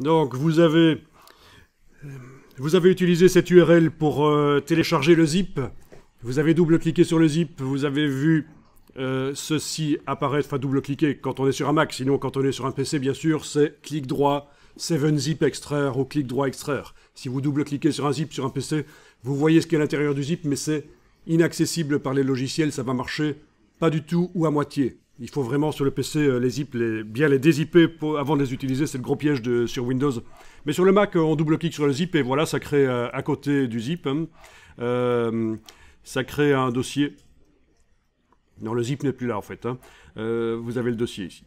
Donc vous avez, vous avez utilisé cette URL pour euh, télécharger le zip. Vous avez double-cliqué sur le zip, vous avez vu euh, ceci apparaître, enfin double-cliquer quand on est sur un Mac, sinon quand on est sur un PC bien sûr, c'est clic droit, 7-zip extraire ou clic droit extraire. Si vous double-cliquez sur un zip sur un PC, vous voyez ce qu'il y a à l'intérieur du zip, mais c'est inaccessible par les logiciels, ça va marcher pas du tout ou à moitié il faut vraiment sur le PC euh, les zip, bien les dézipper avant de les utiliser. C'est le gros piège sur Windows. Mais sur le Mac, euh, on double-clique sur le zip et voilà, ça crée à euh, côté du zip. Hein. ça crée un dossier. Non, le zip n'est plus là en fait. Hein. vous avez le dossier ici.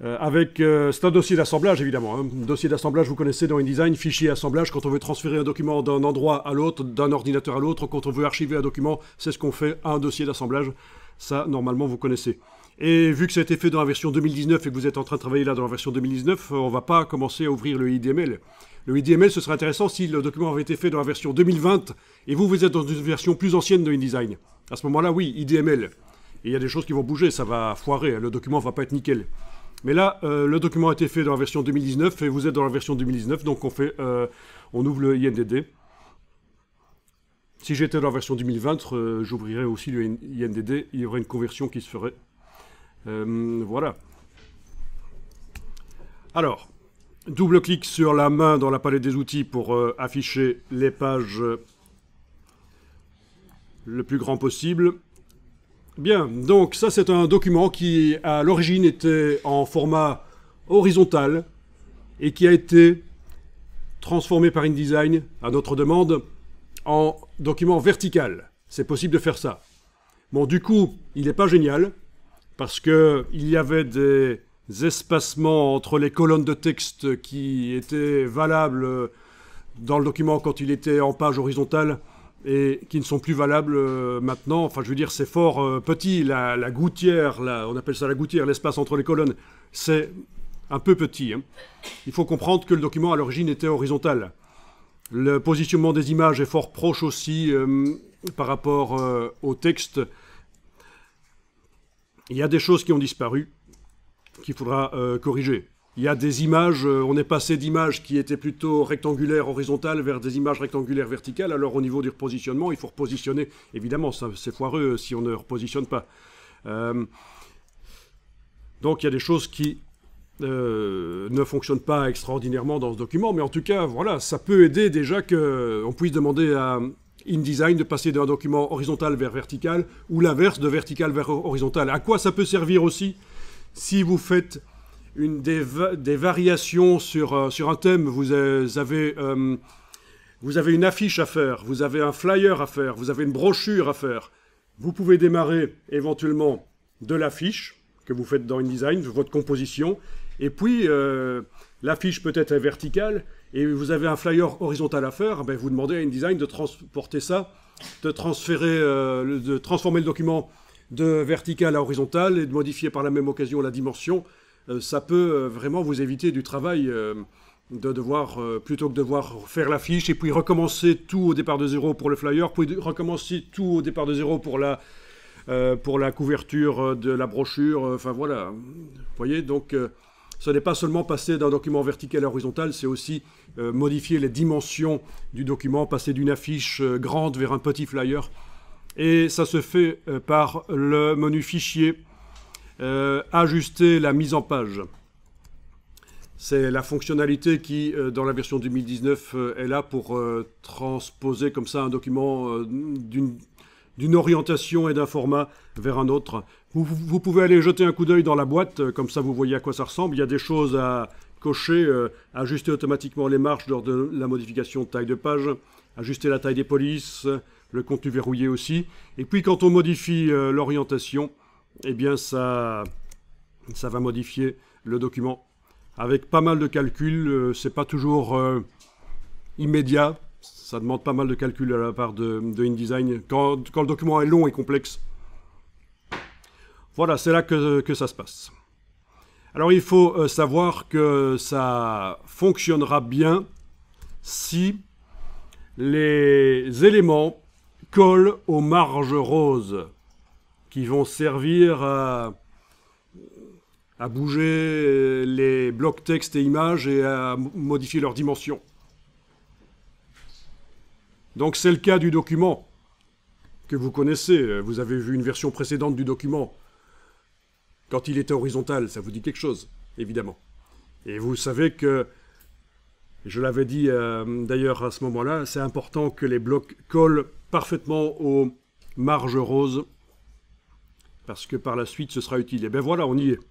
avec, c'est un dossier d'assemblage évidemment. Hein. un Dossier d'assemblage, vous connaissez dans InDesign, fichier assemblage. Quand on veut transférer un document d'un endroit à l'autre, d'un ordinateur à l'autre, quand on veut archiver un document, c'est ce qu'on fait, un dossier d'assemblage. Ça, normalement, vous connaissez. Et vu que ça a été fait dans la version 2019 et que vous êtes en train de travailler là dans la version 2019, euh, on va pas commencer à ouvrir le IDML. Le IDML, ce serait intéressant si le document avait été fait dans la version 2020 et vous, vous êtes dans une version plus ancienne de InDesign. À ce moment-là, oui, IDML. Et il y a des choses qui vont bouger, ça va foirer, hein, le document va pas être nickel. Mais là, euh, le document a été fait dans la version 2019 et vous êtes dans la version 2019, donc on fait, euh, on ouvre le INDD. Si j'étais dans la version 2020, j'ouvrirais aussi le INDD, il y aurait une conversion qui se ferait euh, voilà. Alors, double clic sur la main dans la palette des outils pour euh, afficher les pages le plus grand possible. Bien, donc ça c'est un document qui à l'origine était en format horizontal et qui a été transformé par InDesign à notre demande en document vertical. C'est possible de faire ça. Bon, du coup, il n'est pas génial, parce qu'il y avait des espacements entre les colonnes de texte qui étaient valables dans le document quand il était en page horizontale et qui ne sont plus valables euh, maintenant. Enfin, je veux dire, c'est fort euh, petit. La, gouttière, on appelle ça la gouttière, l'espace entre les colonnes, c'est un peu petit. Hein. Il faut comprendre que le document à l'origine était horizontal. Le positionnement des images est fort proche aussi euh, par rapport au texte. Il y a des choses qui ont disparu, qu'il faudra euh, corriger. Il y a des images, euh, on est passé d'images qui étaient plutôt rectangulaires, horizontales, vers des images rectangulaires, verticales. Alors au niveau du repositionnement, il faut repositionner. Évidemment, c'est foireux euh, si on ne repositionne pas. donc il y a des choses qui ne fonctionnent pas extraordinairement dans ce document, mais en tout cas, voilà, ça peut aider déjà qu'on puisse demander à, InDesign de passer d'un document horizontal vers vertical ou l'inverse de vertical vers horizontal. À quoi ça peut servir aussi si vous faites une des, variations sur, euh, sur un thème, vous euh, avez, euh, vous avez une affiche à faire, vous avez un flyer à faire, vous avez une brochure à faire. Vous pouvez démarrer éventuellement de l'affiche que vous faites dans InDesign, votre composition, et puis L'affiche peut-être verticale, et vous avez un flyer horizontal à faire, ben vous demandez à InDesign de transporter ça, de transférer, euh, de transformer le document de vertical à horizontal et de modifier par la même occasion la dimension. Euh, ça peut euh, vraiment vous éviter du travail de devoir, plutôt que de devoir faire l'affiche et puis recommencer tout au départ de zéro pour le flyer, puis recommencer tout au départ de zéro pour la, pour la couverture de la brochure. Enfin voilà, vous voyez, donc ce n'est pas seulement passer d'un document vertical à horizontal, c'est aussi euh, modifier les dimensions du document, passer d'une affiche euh, grande vers un petit flyer. Et ça se fait euh, par le menu fichier, ajuster la mise en page. C'est la fonctionnalité qui, dans la version 2019, est là pour transposer comme ça un document d'une d'une orientation et d'un format vers un autre. Vous, pouvez aller jeter un coup d'œil dans la boîte, euh, comme ça vous voyez à quoi ça ressemble. Il y a des choses à cocher, euh, ajuster automatiquement les marches lors de la modification de taille de page, ajuster la taille des polices, euh, le contenu verrouillé aussi. Et puis quand on modifie l'orientation, eh bien ça, ça va modifier le document. Avec pas mal de calculs, c'est pas toujours immédiat, ça demande pas mal de calculs à la part de, InDesign quand, le document est long et complexe. Voilà, c'est là que, ça se passe. Alors il faut euh, savoir que ça fonctionnera bien si les éléments collent aux marges roses qui vont servir à bouger les blocs texte et images et à modifier leurs dimensions. Donc c'est le cas du document que vous connaissez. Vous avez vu une version précédente du document. Quand il était horizontal, ça vous dit quelque chose, évidemment. Et vous savez que, je l'avais dit euh, d'ailleurs à ce moment-là, c'est important que les blocs collent parfaitement aux marges roses, parce que par la suite, ce sera utile. Et eh bien voilà, on y est.